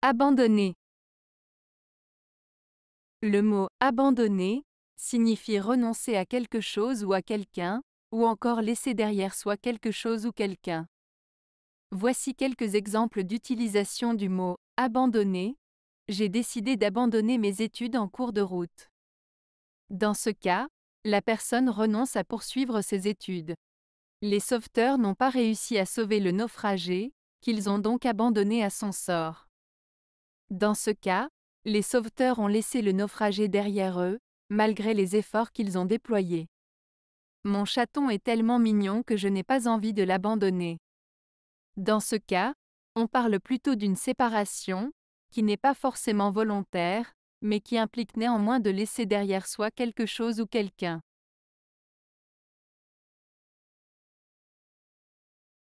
Abandonner. Le mot abandonner signifie renoncer à quelque chose ou à quelqu'un, ou encore laisser derrière soi quelque chose ou quelqu'un. Voici quelques exemples d'utilisation du mot abandonner. J'ai décidé d'abandonner mes études en cours de route. Dans ce cas, la personne renonce à poursuivre ses études. Les sauveteurs n'ont pas réussi à sauver le naufragé, qu'ils ont donc abandonné à son sort. Dans ce cas, les sauveteurs ont laissé le naufragé derrière eux, malgré les efforts qu'ils ont déployés. Mon chaton est tellement mignon que je n'ai pas envie de l'abandonner. Dans ce cas, on parle plutôt d'une séparation, qui n'est pas forcément volontaire, mais qui implique néanmoins de laisser derrière soi quelque chose ou quelqu'un.